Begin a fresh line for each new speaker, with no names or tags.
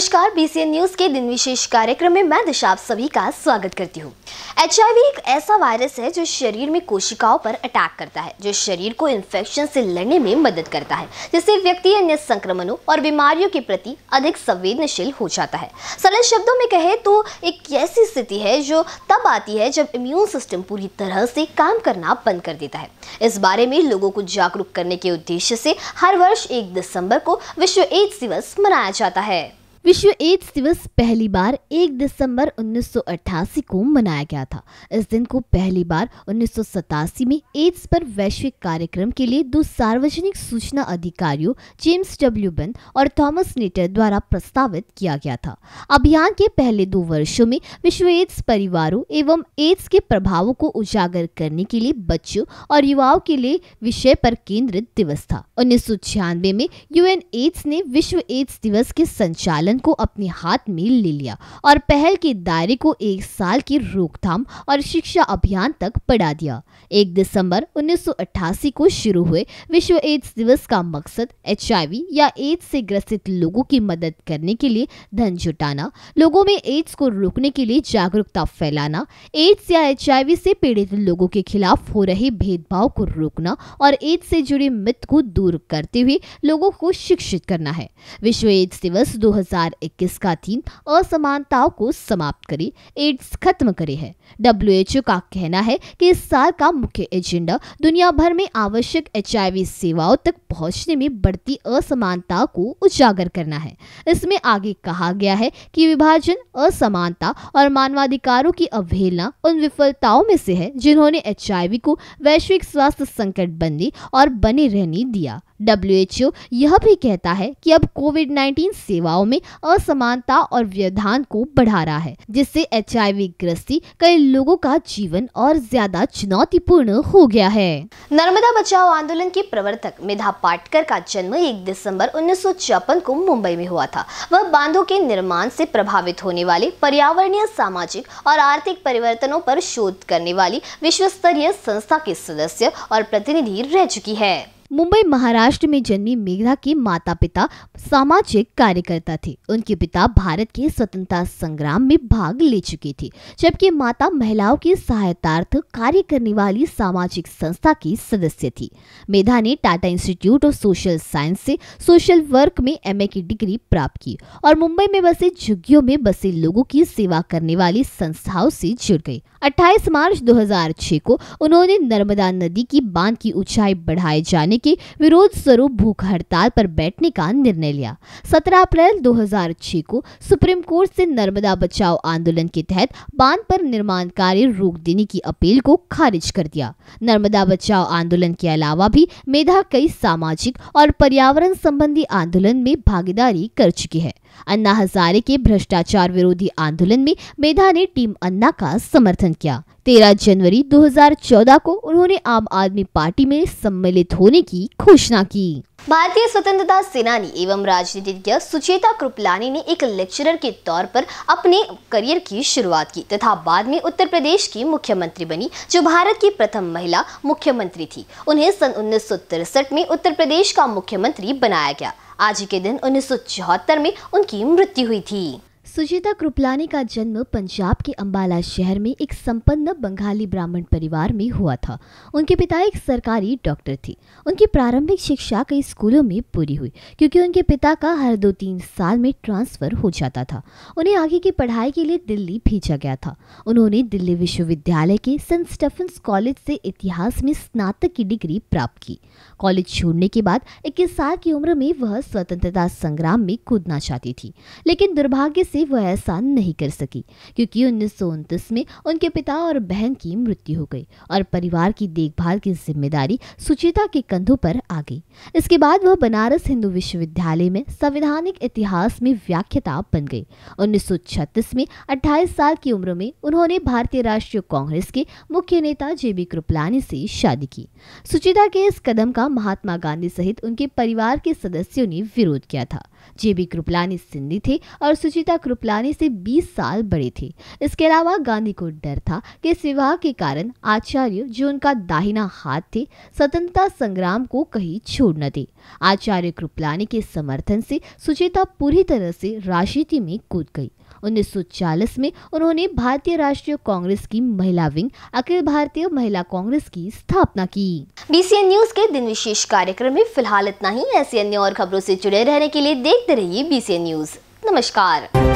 नमस्कार BCN news के दिन विशेष कार्यक्रम में मैं दिशा आप सभी का स्वागत करती हूँ एच एक ऐसा वायरस है जो शरीर में कोशिकाओं पर अटैक करता है जो शरीर को इन्फेक्शन से लड़ने में मदद करता है जिससे व्यक्ति अन्य संक्रमणों और बीमारियों के प्रति अधिक संवेदनशील हो जाता है सरल शब्दों में कहे तो एक ऐसी स्थिति है जो तब आती है जब इम्यून सिस्टम पूरी तरह से काम करना बंद कर देता है इस बारे में लोगों को जागरूक करने के उद्देश्य से हर वर्ष एक दिसंबर को विश्व एड्स दिवस मनाया जाता है विश्व एड्स दिवस पहली बार 1 दिसंबर 1988 को मनाया गया था इस दिन को पहली बार उन्नीस में एड्स पर वैश्विक कार्यक्रम के लिए दो सार्वजनिक सूचना अधिकारियों जेम्स डब्ल्यू बन और थॉमस नेटर द्वारा प्रस्तावित किया गया था अभियान के पहले दो वर्षों में विश्व एड्स परिवारों एवं एड्स के प्रभावों को उजागर करने के लिए बच्चों और युवाओं के लिए विषय पर केंद्रित दिवस था उन्नीस में यूएन एड्स ने विश्व एड्स दिवस के संचालन आंदोलन को अपने हाथ में ले लिया और पहल के दायरे को एक साल की रोकथाम और शिक्षा अभियान तक बढ़ा दिया एक दिसंबर 1988 को शुरू हुए विश्व एड्स दिवस का मकसद एच या एड्स से ग्रसित लोगों की मदद करने के लिए धन जुटाना लोगों में एड्स को रोकने के लिए जागरूकता फैलाना एड्स या एच से पीड़ित लोगों के खिलाफ हो रहे भेदभाव को रोकना और एड्स से जुड़े मृत को दूर करते हुए लोगों को शिक्षित करना है विश्व एड्स दिवस 2021 का थीम असमानताओं को समाप्त करे एड्स खत्म करे है डब्ल्यू का कहना है कि इस साल का मुख्य एजेंडा दुनिया भर में आवश्यक एच सेवाओं तक पहुंचने में बढ़ती असमानता को उजागर करना है इसमें आगे कहा गया है कि विभाजन असमानता और मानवाधिकारों की अवहेलना उन विफलताओं में से है जिन्होंने एच को वैश्विक स्वास्थ्य संकट बनने और बने रहने दिया डब्ल्यू यह भी कहता है कि अब कोविड 19 सेवाओं में असमानता और व्यवधान को बढ़ा रहा है जिससे एच ग्रस्ती कई लोगों का जीवन और ज्यादा चुनौतीपूर्ण हो गया है नर्मदा बचाओ आंदोलन के प्रवर्तक मेधा पाटकर का जन्म 1 दिसंबर उन्नीस को मुंबई में हुआ था वह बांधों के निर्माण से प्रभावित होने वाले पर्यावरणीय सामाजिक और आर्थिक परिवर्तनों पर शोध करने वाली विश्व स्तरीय संस्था के सदस्य और प्रतिनिधि रह चुकी है मुंबई महाराष्ट्र में जन्मी मेघना के माता पिता सामाजिक कार्यकर्ता थे उनके पिता भारत के स्वतंत्रता संग्राम में भाग ले चुके थे जबकि माता महिलाओं की सहायतार्थ कार्य करने वाली सामाजिक संस्था की सदस्य थी मेधा ने Tata institute of social science से सोशल वर्क में एमए की डिग्री प्राप्त की और मुंबई में बसे झुग्गियों में बसे लोगों की सेवा करने वाली संस्थाओं से जुड़ गई 28 मार्च 2006 को उन्होंने नर्मदा नदी की बांध की ऊंचाई बढ़ाए जाने के विरोध स्वरूप भूख हड़ताल पर बैठने का निर्णय लिया 17 अप्रैल 2006 को सुप्रीम कोर्ट से नर्मदा बचाओ आंदोलन के तहत बांध पर निर्माण कार्य रोक देने की अपील को खारिज कर दिया नर्मदा बचाओ आंदोलन के अलावा भी मेधा कई सामाजिक और पर्यावरण संबंधी आंदोलन में भागीदारी कर चुकी है अन्ना हजारे के भ्रष्टाचार विरोधी आंदोलन में मेधा ने टीम अन्ना का समर्थन किया 13 जनवरी 2014 को उन्होंने आम आदमी पार्टी में सम्मिलित होने की घोषणा की भारतीय स्वतंत्रता सेनानी एवं राजनीतिज्ञ सुचेता कृपलानी ने एक लेक्चरर के तौर पर अपने करियर की शुरुआत की तथा बाद में उत्तर प्रदेश की मुख्यमंत्री बनी जो भारत की प्रथम महिला मुख्यमंत्री थी उन्हें सन उन्नीस में उत्तर प्रदेश का मुख्यमंत्री बनाया गया आज के दिन उन्नीस में उनकी मृत्यु हुई थी सुजीता कृपलानी का जन्म पंजाब के अंबाला शहर में एक संपन्न बंगाली ब्राह्मण परिवार में हुआ था उनके पिता एक सरकारी डॉक्टर थे उनकी प्रारंभिक शिक्षा कई स्कूलों में पूरी हुई क्योंकि उनके पिता का हर दो तीन साल में ट्रांसफ़र हो जाता था उन्हें आगे की पढ़ाई के लिए दिल्ली भेजा गया था उन्होंने दिल्ली विश्वविद्यालय के सेंट स्टेफन्स कॉलेज से इतिहास में स्नातक की डिग्री प्राप्त की कॉलेज छोड़ने के बाद इक्कीस साल की उम्र में वह स्वतंत्रता संग्राम में कूदना चाहती थी लेकिन दुर्भाग्य से से वह ऐसा नहीं कर सकी क्योंकि उन्नीस में उनके पिता और बहन की मृत्यु हो गई और परिवार की देखभाल की जिम्मेदारी सुचिता के कंधों पर आ गई इसके बाद वह बनारस हिंदू विश्वविद्यालय में संविधानिक इतिहास में व्याख्याता बन गई 1936 में 28 साल की उम्र में उन्होंने भारतीय राष्ट्रीय कांग्रेस के मुख्य नेता जे बी कृपलानी से शादी की सुचिता के इस कदम का महात्मा गांधी सहित उनके परिवार के सदस्यों ने विरोध किया था जेबी कृपलानी सिंधी थे और सुचिता कृपलानी से 20 साल बड़े थे इसके अलावा गांधी को डर था कि इस विवाह के कारण आचार्य जो उनका दाहिना हाथ थे स्वतंत्रता संग्राम को कहीं छोड़ न दे आचार्य कृपलानी के समर्थन से सुचिता पूरी तरह से राजनीति में कूद गई 1940 में उन्होंने भारतीय राष्ट्रीय कांग्रेस की महिला विंग अखिल भारतीय महिला कांग्रेस की स्थापना की बीसीएन न्यूज के दिन विशेष कार्यक्रम में फिलहाल इतना ही ऐसी अन्य और खबरों ऐसी जुड़े रहने के लिए देखते रहिए बीसीएन न्यूज नमस्कार